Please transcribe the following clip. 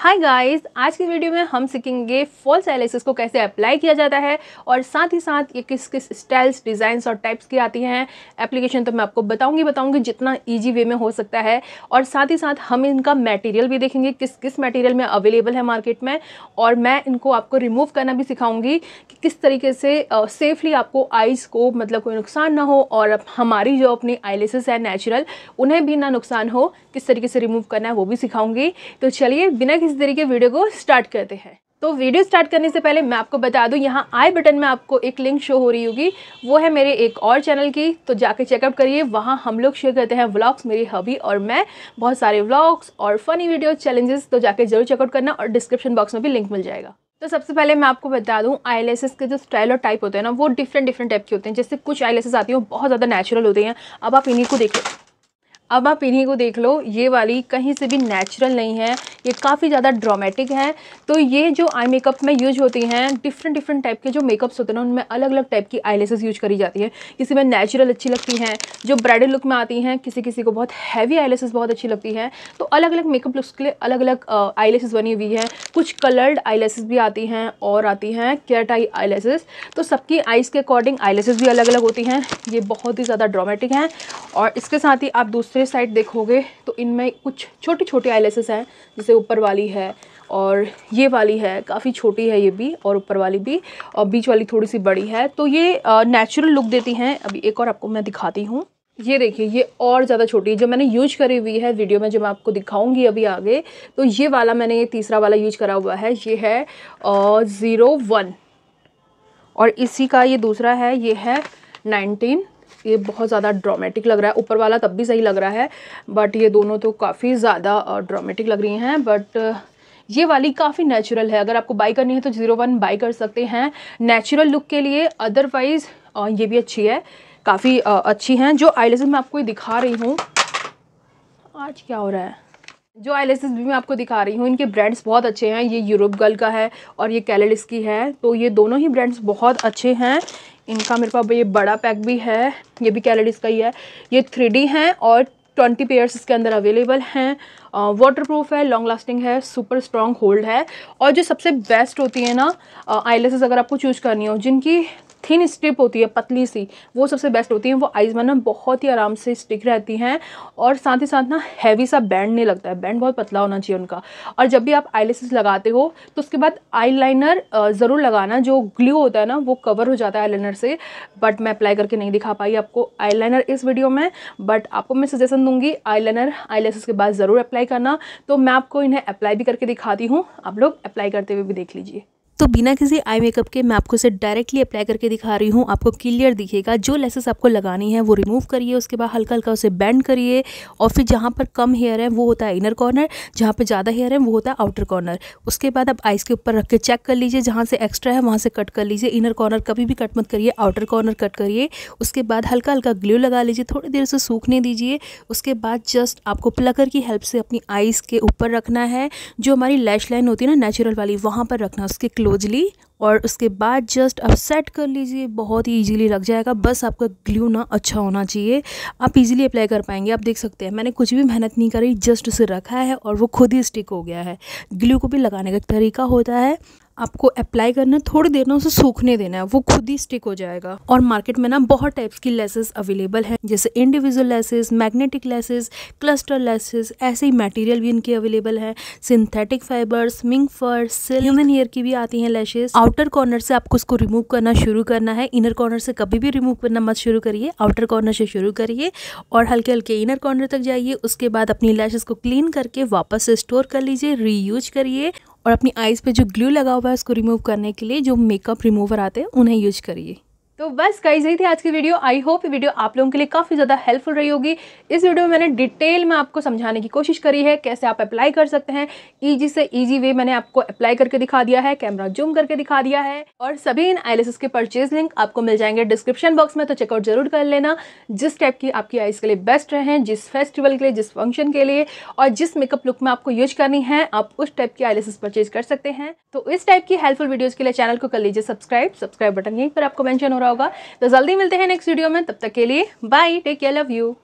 hi guys आज की video में हम सीखेंगे फॉल्स एनालिसिस को कैसे अप्लाई किया जाता है और साथ ही साथ ये किस किस स्टाइल्स डिज़ाइंस और टाइप्स की आती हैं एप्लीकेशन तो मैं आपको बताऊंगी बताऊंगी जितना इजी वे में हो सकता है और साथ ही साथ हम इनका मटेरियल भी देखेंगे किस किस मटेरियल में अवेलेबल है मार्केट में और मैं इनको आपको रिमूव करना भी सिखाऊँगी कि किस तरीके से सेफली आपको आइज़ को मतलब कोई नुकसान ना हो और हमारी जो अपनी आईलेसेस है नेचुरल उन्हें भी ना नुकसान हो किस तरीके से रिमूव करना है वो भी सिखाऊँगी तो चलिए बिना इस तरीके वीडियो को स्टार्ट करते हैं तो वीडियो स्टार्ट करने से पहले मैं आपको बता दूं यहाँ आई बटन में आपको एक लिंक शो हो रही होगी वो है मेरे एक और चैनल की तो जाके चेकअप करिए वहाँ हम लोग शेयर करते हैं व्लॉग्स मेरी हबी और मैं बहुत सारे व्लॉग्स और फनी वीडियो चैलेंजेस तो जाके जरूर चेकआउट करना और डिस्क्रिप्शन बॉक्स में भी लिंक मिल जाएगा तो सबसे पहले मैं आपको बता दूं आई के जो स्टाइल और टाइप होते हैं ना वो डिफरेंट डिफरेंट टाइप के होते हैं जैसे कुछ आई आती हैं बहुत ज़्यादा नेचुरल होती हैं अब आप इन्हीं को देख लो अब आप इन्हीं को देख लो ये वाली कहीं से भी नेचुरल नहीं है ये काफ़ी ज़्यादा ड्रामेटिक हैं तो ये जो आई मेकअप में यूज होती हैं डिफरेंट डिफरेंट टाइप के जो मेकअप्स होते हैं उनमें अलग अलग टाइप की आई यूज करी जाती है किसी में नेचुरल अच्छी लगती हैं जो ब्राइडल लुक में आती हैं किसी किसी को बहुत हैवी आई बहुत अच्छी लगती हैं तो अलग अलग मेकअप लुक्स के लिए अलग अलग आई बनी हुई हैं कुछ कलर्ड आई भी आती हैं और आती हैं कैट आई आई तो सबकी आइज़ के अकॉर्डिंग आई भी अलग अलग होती हैं ये बहुत ही ज़्यादा ड्रामेटिक हैं और इसके साथ ही आप दूसरे साइड देखोगे इनमें कुछ छोटे छोटे आईलेसेस हैं जैसे ऊपर वाली है और ये वाली है काफ़ी छोटी है ये भी और ऊपर वाली भी और बीच वाली थोड़ी सी बड़ी है तो ये नेचुरल लुक देती हैं अभी एक और आपको मैं दिखाती हूँ ये देखिए ये और ज़्यादा छोटी है जो मैंने यूज करी हुई है वीडियो में जो मैं आपको दिखाऊंगी अभी आगे तो ये वाला मैंने ये तीसरा वाला यूज करा हुआ है ये है ज़ीरो वन और इसी का ये दूसरा है ये है नाइनटीन ये बहुत ज़्यादा ड्रामेटिक लग रहा है ऊपर वाला तब भी सही लग रहा है बट ये दोनों तो काफ़ी ज़्यादा ड्रामेटिक लग रही हैं बट ये वाली काफ़ी नेचुरल है अगर आपको बाई करनी है तो जीरो वन बाई कर सकते हैं नेचुरल लुक के लिए अदरवाइज़ ये भी अच्छी है काफ़ी अच्छी हैं जो आई मैं आपको दिखा रही हूँ आज क्या हो रहा है जो आई लेसेस भी मैं आपको दिखा रही हूँ इनके ब्रांड्स बहुत अच्छे हैं ये यूरोप गर्ल का है और ये कैलेडिस की है तो ये दोनों ही ब्रांड्स बहुत अच्छे हैं इनका मेरे पास ये बड़ा पैक भी है ये भी कैलेडिस का ही है ये थ्री हैं और ट्वेंटी पेयर्स इसके अंदर अवेलेबल हैं वाटर प्रूफ है लॉन्ग लास्टिंग है सुपर स्ट्रॉन्ग होल्ड है और जो सबसे बेस्ट होती है ना आईलेसेस अगर आपको चूज़ करनी हो जिनकी थिन स्ट्रिप होती है पतली सी वो सबसे बेस्ट होती है वो आइज़ में ना बहुत ही आराम से स्टिक रहती हैं और साथ ही साथ ना हैवी सा बैंड नहीं लगता है बैंड बहुत पतला होना चाहिए उनका और जब भी आप आई लगाते हो तो उसके बाद आई ज़रूर लगाना जो ग्लू होता है ना वो कवर हो जाता है आई से बट मैं अप्लाई करके नहीं दिखा पाई आपको आई इस वीडियो में बट आपको मैं सजेशन दूंगी आई लाइनर के बाद ज़रूर अप्लाई करना तो मैं आपको इन्हें अप्लाई भी करके दिखाती हूँ आप लोग अप्लाई करते हुए भी देख लीजिए तो बिना किसी आई मेकअप के मैं आपको इसे डायरेक्टली अप्लाई करके दिखा रही हूँ आपको क्लियर दिखेगा जो लेसेस आपको लगानी है वो रिमूव करिए उसके बाद हल्का हल्का उसे बैंड करिए और फिर जहाँ पर कम हेयर है वो होता है इनर कॉर्नर जहाँ पर ज़्यादा हेयर है वो होता है आउटर कॉर्नर उसके बाद आप आइज़ के ऊपर रख के चेक कर लीजिए जहाँ से एक्स्ट्रा है वहाँ से कट कर लीजिए इनर कॉर्नर कभी भी कट मत करिए आउटर कॉर्नर कट करिए उसके बाद हल्का हल्का ग्ल्यू लगा लीजिए थोड़ी देर से सूखने दीजिए उसके बाद जस्ट आपको प्लकर की हेल्प से अपनी आइज़ के ऊपर रखना है जो हमारी लैश लाइन होती है ना नेचुरल वाली वहाँ पर रखना उसके क्लोजली और उसके बाद जस्ट आप सेट कर लीजिए बहुत ही इजीली लग जाएगा बस आपका ग्लू ना अच्छा होना चाहिए आप इजीली अप्लाई कर पाएंगे आप देख सकते हैं मैंने कुछ भी मेहनत नहीं करी जस्ट उसे रखा है और वो खुद ही स्टिक हो गया है ग्लू को भी लगाने का तरीका होता है आपको अप्लाई करना है थोड़ी देर ना उसे सूखने देना है वो खुद ही स्टिक हो जाएगा और मार्केट में ना बहुत टाइप्स की लेसेस अवेलेबल हैं जैसे individual lashes magnetic lashes cluster lashes ऐसे ही मटेरियल भी इनके अवेलेबल है synthetic fibres mink fur silk human hair की भी आती हैं लेशेज आउटर कॉर्नर से आपको उसको रिमूव करना शुरू करना है इनर कॉर्नर से कभी भी रिमूव करना मत शुरू करिए आउटर कॉर्नर से शुरू करिए और हल्के हल्के इनर कॉर्नर तक जाइए उसके बाद अपनी लैशेस को क्लीन करके वापस स्टोर कर लीजिए रीयूज करिए और अपनी आइज़ पे जो ग्लू लगा हुआ है उसको रिमूव करने के लिए जो मेकअप रिमूवर आते हैं उन्हें यूज करिए तो बस गाइज यही थी आज की वीडियो आई होप वीडियो आप लोगों के लिए काफ़ी ज़्यादा हेल्पफुल रही होगी इस वीडियो में मैंने डिटेल में आपको समझाने की कोशिश करी है कैसे आप अप्लाई कर सकते हैं ईजी से ईजी वे मैंने आपको अप्लाई करके दिखा दिया है कैमरा जूम करके दिखा दिया है और सभी इन आई के परचेज लिंक आपको मिल जाएंगे डिस्क्रिप्शन बॉक्स में तो चेकआउट जरूर कर लेना जिस टाइप की आपकी आईज के लिए बेस्ट रहें जिस फेस्टिवल के लिए जिस फंक्शन के लिए और जिस मेकअप लुक में आपको यूज करनी है आप उस टाइप की आई परचेज कर सकते हैं तो इस टाइप की हेल्पफुल वीडियोज़ के लिए चैनल को कर लीजिए सब्सक्राइब सब्सक्राइब बटन यहीं पर आपको मैंशन हो रहा रहा होगा तो जल्दी मिलते हैं नेक्स्ट वीडियो में तब तक के लिए bye take care love you